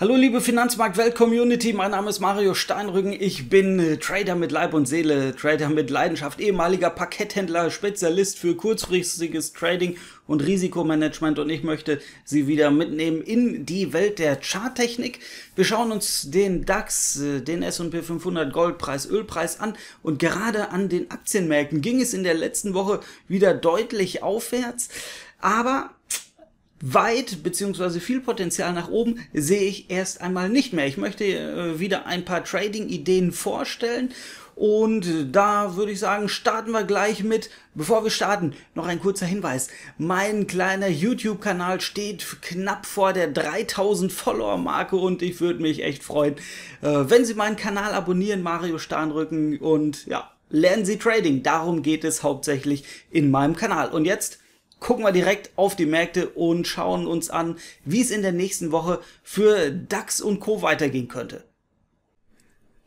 Hallo liebe Finanzmarkt-Welt-Community, mein Name ist Mario Steinrücken, ich bin äh, Trader mit Leib und Seele, Trader mit Leidenschaft, ehemaliger Parketthändler, Spezialist für kurzfristiges Trading und Risikomanagement und ich möchte Sie wieder mitnehmen in die Welt der Charttechnik. Wir schauen uns den DAX, äh, den S&P 500 Goldpreis, Ölpreis an und gerade an den Aktienmärkten ging es in der letzten Woche wieder deutlich aufwärts, aber Weit beziehungsweise viel Potenzial nach oben sehe ich erst einmal nicht mehr. Ich möchte äh, wieder ein paar Trading-Ideen vorstellen und äh, da würde ich sagen, starten wir gleich mit. Bevor wir starten, noch ein kurzer Hinweis. Mein kleiner YouTube-Kanal steht knapp vor der 3000 Follower-Marke und ich würde mich echt freuen, äh, wenn Sie meinen Kanal abonnieren, Mario Starnrücken und ja, lernen Sie Trading. Darum geht es hauptsächlich in meinem Kanal. Und jetzt gucken wir direkt auf die Märkte und schauen uns an, wie es in der nächsten Woche für DAX und Co weitergehen könnte.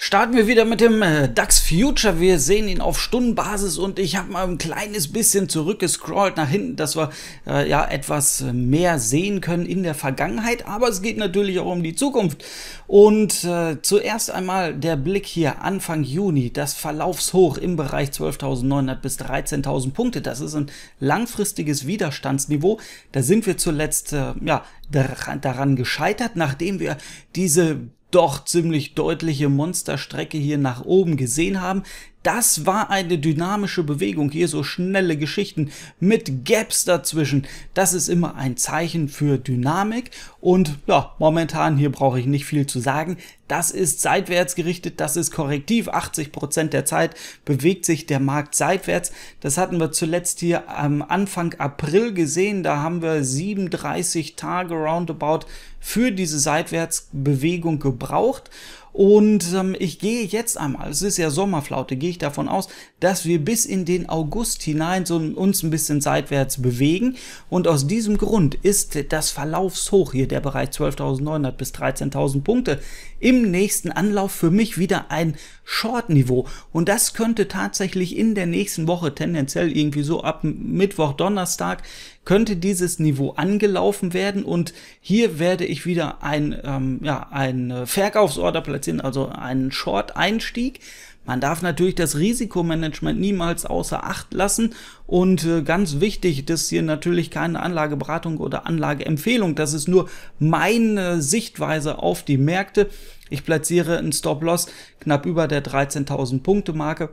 Starten wir wieder mit dem äh, DAX Future. Wir sehen ihn auf Stundenbasis und ich habe mal ein kleines bisschen zurückgescrollt nach hinten, dass wir äh, ja etwas mehr sehen können in der Vergangenheit. Aber es geht natürlich auch um die Zukunft. Und äh, zuerst einmal der Blick hier Anfang Juni, das Verlaufshoch im Bereich 12.900 bis 13.000 Punkte. Das ist ein langfristiges Widerstandsniveau. Da sind wir zuletzt äh, ja, daran gescheitert, nachdem wir diese doch ziemlich deutliche Monsterstrecke hier nach oben gesehen haben, das war eine dynamische Bewegung, hier so schnelle Geschichten mit Gaps dazwischen. Das ist immer ein Zeichen für Dynamik und ja, momentan hier brauche ich nicht viel zu sagen. Das ist seitwärts gerichtet, das ist korrektiv. 80% Prozent der Zeit bewegt sich der Markt seitwärts. Das hatten wir zuletzt hier am Anfang April gesehen. Da haben wir 37 Tage roundabout für diese Seitwärtsbewegung gebraucht. Und ähm, ich gehe jetzt einmal, es ist ja Sommerflaute, gehe ich davon aus, dass wir bis in den August hinein so uns ein bisschen seitwärts bewegen. Und aus diesem Grund ist das Verlaufshoch hier, der Bereich 12.900 bis 13.000 Punkte, im nächsten Anlauf für mich wieder ein Short-Niveau. Und das könnte tatsächlich in der nächsten Woche tendenziell irgendwie so ab Mittwoch, Donnerstag könnte dieses Niveau angelaufen werden. Und hier werde ich wieder ein, ähm, ja, ein äh, Verkaufsorder platzieren Aktien, also einen Short-Einstieg. Man darf natürlich das Risikomanagement niemals außer Acht lassen und äh, ganz wichtig, das ist hier natürlich keine Anlageberatung oder Anlageempfehlung, das ist nur meine Sichtweise auf die Märkte. Ich platziere einen Stop-Loss knapp über der 13.000 Punkte Marke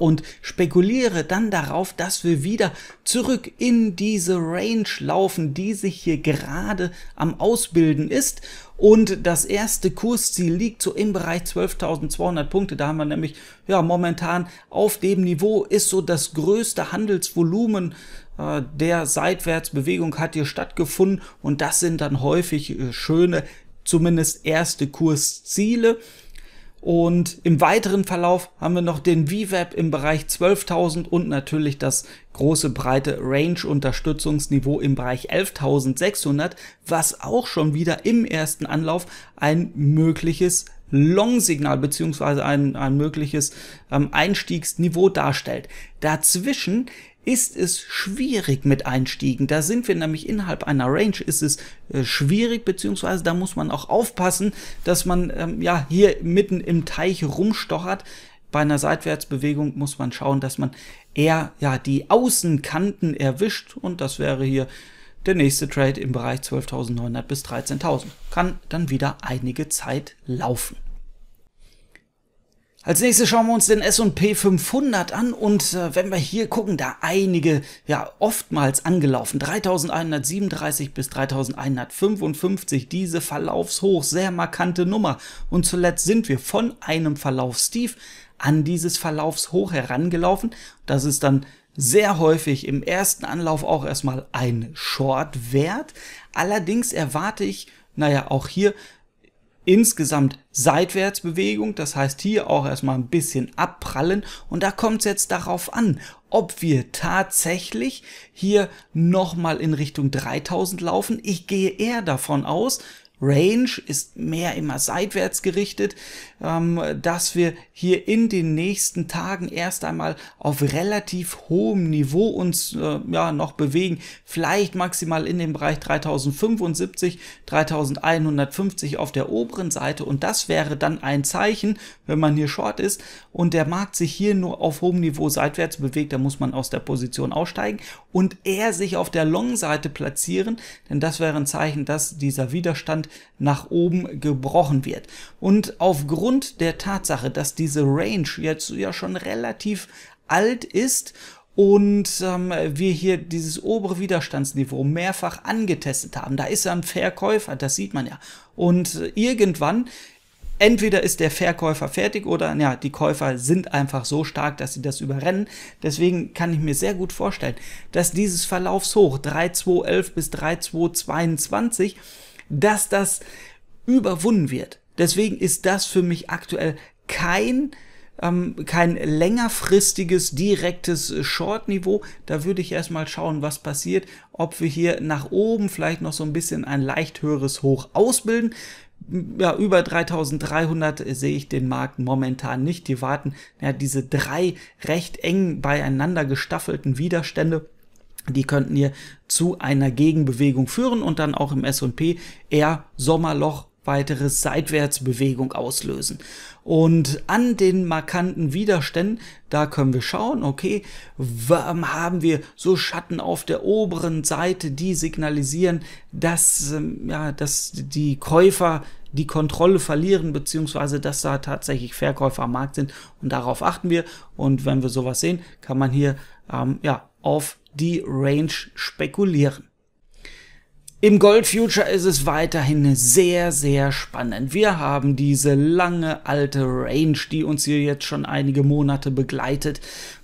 und spekuliere dann darauf, dass wir wieder zurück in diese Range laufen, die sich hier gerade am Ausbilden ist. Und das erste Kursziel liegt so im Bereich 12.200 Punkte. Da haben wir nämlich, ja, momentan auf dem Niveau ist so das größte Handelsvolumen äh, der Seitwärtsbewegung hat hier stattgefunden. Und das sind dann häufig äh, schöne zumindest erste Kursziele. Und im weiteren Verlauf haben wir noch den VWAP im Bereich 12.000 und natürlich das große breite Range-Unterstützungsniveau im Bereich 11.600, was auch schon wieder im ersten Anlauf ein mögliches Long-Signal beziehungsweise ein, ein mögliches ähm, Einstiegsniveau darstellt. Dazwischen ist es schwierig mit Einstiegen. Da sind wir nämlich innerhalb einer Range, ist es äh, schwierig, beziehungsweise da muss man auch aufpassen, dass man ähm, ja hier mitten im Teich rumstochert. Bei einer Seitwärtsbewegung muss man schauen, dass man eher ja die Außenkanten erwischt und das wäre hier der nächste Trade im Bereich 12.900 bis 13.000. Kann dann wieder einige Zeit laufen. Als nächstes schauen wir uns den S&P 500 an und äh, wenn wir hier gucken, da einige, ja oftmals angelaufen, 3137 bis 3155, diese Verlaufshoch, sehr markante Nummer und zuletzt sind wir von einem Verlaufstief an dieses Verlaufshoch herangelaufen, das ist dann sehr häufig im ersten Anlauf auch erstmal ein Short-Wert, allerdings erwarte ich, naja auch hier insgesamt Seitwärtsbewegung, das heißt hier auch erstmal ein bisschen abprallen und da kommt es jetzt darauf an, ob wir tatsächlich hier nochmal in Richtung 3000 laufen. Ich gehe eher davon aus, Range ist mehr immer seitwärts gerichtet, ähm, dass wir hier in den nächsten Tagen erst einmal auf relativ hohem Niveau uns äh, ja noch bewegen, vielleicht maximal in dem Bereich 3075, 3150 auf der oberen Seite und das wäre dann ein Zeichen, wenn man hier Short ist und der Markt sich hier nur auf hohem Niveau seitwärts bewegt, dann muss man aus der Position aussteigen und er sich auf der Long-Seite platzieren, denn das wäre ein Zeichen, dass dieser Widerstand nach oben gebrochen wird. Und aufgrund der Tatsache, dass diese Range jetzt ja schon relativ alt ist und ähm, wir hier dieses obere Widerstandsniveau mehrfach angetestet haben. Da ist ja ein Verkäufer, das sieht man ja. Und äh, irgendwann, entweder ist der Verkäufer fertig oder ja, die Käufer sind einfach so stark, dass sie das überrennen. Deswegen kann ich mir sehr gut vorstellen, dass dieses Verlaufshoch 3211 bis 3222 dass das überwunden wird. Deswegen ist das für mich aktuell kein ähm, kein längerfristiges, direktes äh, Short-Niveau. Da würde ich erstmal schauen, was passiert, ob wir hier nach oben vielleicht noch so ein bisschen ein leicht höheres Hoch ausbilden. Ja, über 3300 äh, sehe ich den Markt momentan nicht. Die warten ja diese drei recht eng beieinander gestaffelten Widerstände die könnten hier zu einer Gegenbewegung führen und dann auch im S&P eher Sommerloch weitere Seitwärtsbewegung auslösen. Und an den markanten Widerständen, da können wir schauen, okay, warum haben wir so Schatten auf der oberen Seite, die signalisieren, dass, ähm, ja, dass die Käufer die Kontrolle verlieren, beziehungsweise dass da tatsächlich Verkäufer am Markt sind und darauf achten wir. Und wenn wir sowas sehen, kann man hier ähm, ja, auf die Range spekulieren. Im Gold Future ist es weiterhin sehr, sehr spannend. Wir haben diese lange alte Range, die uns hier jetzt schon einige Monate begleitet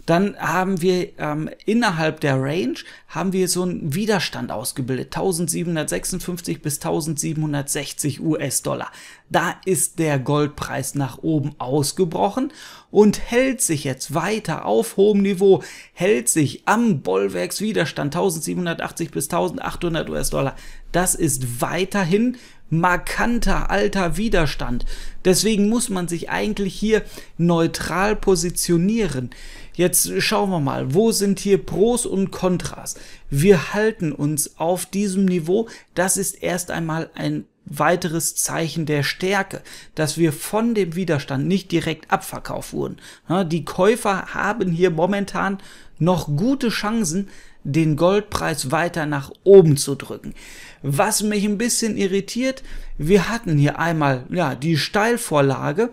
dann haben wir ähm, innerhalb der Range haben wir so einen Widerstand ausgebildet, 1756 bis 1760 US-Dollar. Da ist der Goldpreis nach oben ausgebrochen und hält sich jetzt weiter auf hohem Niveau, hält sich am Bollwerkswiderstand 1780 bis 1800 US-Dollar. Das ist weiterhin markanter alter Widerstand. Deswegen muss man sich eigentlich hier neutral positionieren. Jetzt schauen wir mal, wo sind hier Pros und Kontras? Wir halten uns auf diesem Niveau. Das ist erst einmal ein weiteres Zeichen der Stärke, dass wir von dem Widerstand nicht direkt abverkauft wurden. Die Käufer haben hier momentan noch gute Chancen, den Goldpreis weiter nach oben zu drücken. Was mich ein bisschen irritiert, wir hatten hier einmal ja die Steilvorlage,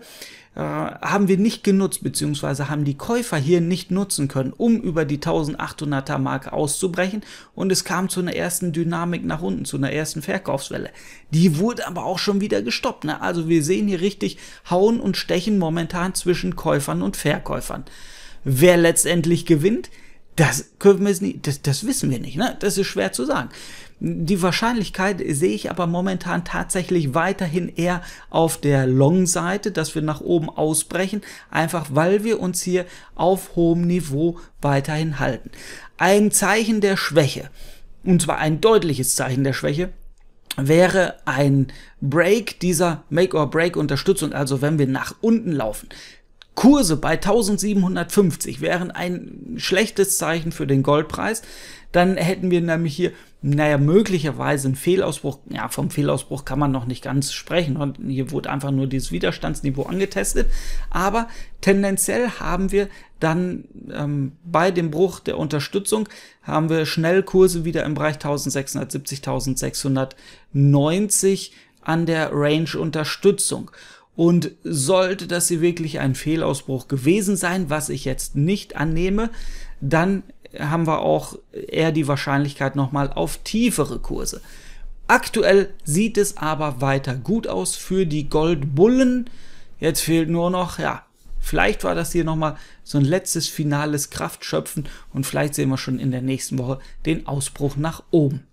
äh, haben wir nicht genutzt, beziehungsweise haben die Käufer hier nicht nutzen können, um über die 1800er Marke auszubrechen und es kam zu einer ersten Dynamik nach unten, zu einer ersten Verkaufswelle. Die wurde aber auch schon wieder gestoppt. Ne? Also wir sehen hier richtig Hauen und Stechen momentan zwischen Käufern und Verkäufern. Wer letztendlich gewinnt, das können wir es nicht, das, das wissen wir nicht, ne? Das ist schwer zu sagen. Die Wahrscheinlichkeit sehe ich aber momentan tatsächlich weiterhin eher auf der Long-Seite, dass wir nach oben ausbrechen, einfach weil wir uns hier auf hohem Niveau weiterhin halten. Ein Zeichen der Schwäche, und zwar ein deutliches Zeichen der Schwäche, wäre ein Break dieser Make-or-Break-Unterstützung, also wenn wir nach unten laufen. Kurse bei 1750 wären ein schlechtes Zeichen für den Goldpreis. Dann hätten wir nämlich hier, naja, möglicherweise einen Fehlausbruch. Ja, vom Fehlausbruch kann man noch nicht ganz sprechen. Und hier wurde einfach nur dieses Widerstandsniveau angetestet. Aber tendenziell haben wir dann ähm, bei dem Bruch der Unterstützung haben wir schnell Kurse wieder im Bereich 1670, 1690 an der Range Unterstützung. Und sollte das hier wirklich ein Fehlausbruch gewesen sein, was ich jetzt nicht annehme, dann haben wir auch eher die Wahrscheinlichkeit nochmal auf tiefere Kurse. Aktuell sieht es aber weiter gut aus für die Goldbullen. Jetzt fehlt nur noch, ja, vielleicht war das hier nochmal so ein letztes finales Kraftschöpfen und vielleicht sehen wir schon in der nächsten Woche den Ausbruch nach oben.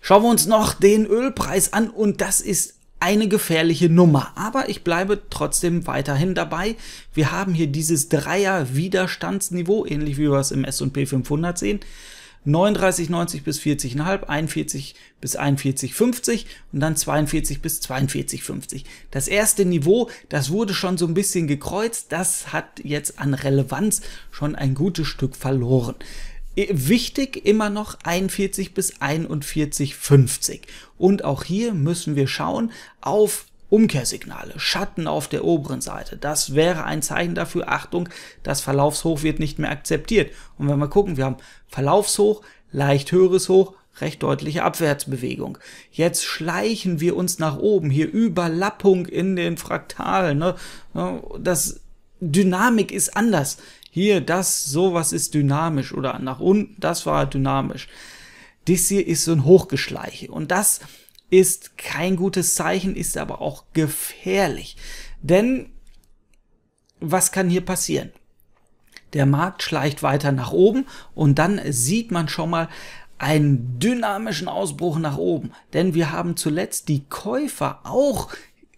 Schauen wir uns noch den Ölpreis an und das ist eine gefährliche Nummer. Aber ich bleibe trotzdem weiterhin dabei. Wir haben hier dieses Dreier-Widerstandsniveau, ähnlich wie wir es im S&P 500 sehen. 39,90 bis 40,5, 41 bis 41,50 und dann 42 bis 42,50. Das erste Niveau, das wurde schon so ein bisschen gekreuzt, das hat jetzt an Relevanz schon ein gutes Stück verloren. Wichtig immer noch 41 bis 41,50. Und auch hier müssen wir schauen auf Umkehrsignale, Schatten auf der oberen Seite. Das wäre ein Zeichen dafür, Achtung, das Verlaufshoch wird nicht mehr akzeptiert. Und wenn wir gucken, wir haben Verlaufshoch, leicht höheres Hoch, recht deutliche Abwärtsbewegung. Jetzt schleichen wir uns nach oben, hier Überlappung in den Fraktalen. Ne? Das Dynamik ist anders. Hier, das, sowas ist dynamisch oder nach unten, das war dynamisch. Das hier ist so ein Hochgeschleiche und das ist kein gutes Zeichen, ist aber auch gefährlich. Denn was kann hier passieren? Der Markt schleicht weiter nach oben und dann sieht man schon mal einen dynamischen Ausbruch nach oben. Denn wir haben zuletzt die Käufer auch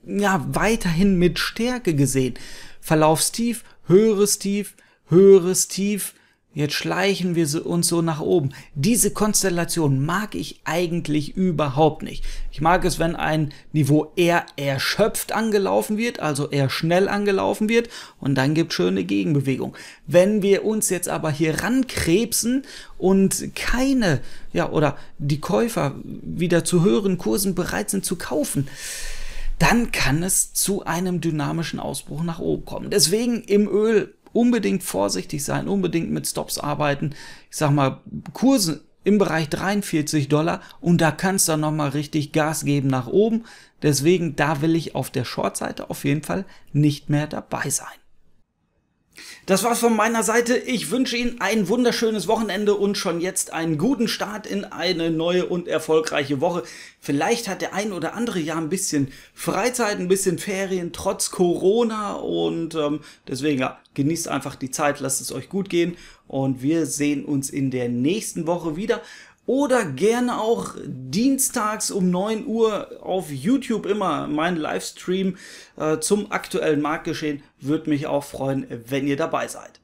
ja, weiterhin mit Stärke gesehen. Verlaufstief, höheres Tief, höheres Tief, jetzt schleichen wir uns so nach oben. Diese Konstellation mag ich eigentlich überhaupt nicht. Ich mag es, wenn ein Niveau eher erschöpft angelaufen wird, also eher schnell angelaufen wird und dann gibt es schöne Gegenbewegung. Wenn wir uns jetzt aber hier rankrebsen und keine, ja, oder die Käufer wieder zu höheren Kursen bereit sind zu kaufen, dann kann es zu einem dynamischen Ausbruch nach oben kommen. Deswegen im Öl unbedingt vorsichtig sein, unbedingt mit Stops arbeiten. Ich sag mal, Kurse im Bereich 43 Dollar und da kannst du nochmal richtig Gas geben nach oben. Deswegen, da will ich auf der Short-Seite auf jeden Fall nicht mehr dabei sein. Das war's von meiner Seite. Ich wünsche Ihnen ein wunderschönes Wochenende und schon jetzt einen guten Start in eine neue und erfolgreiche Woche. Vielleicht hat der ein oder andere ja ein bisschen Freizeit, ein bisschen Ferien trotz Corona und ähm, deswegen ja, genießt einfach die Zeit, lasst es euch gut gehen und wir sehen uns in der nächsten Woche wieder oder gerne auch dienstags um 9 Uhr auf YouTube immer mein Livestream äh, zum aktuellen Marktgeschehen. Würde mich auch freuen, wenn ihr dabei seid.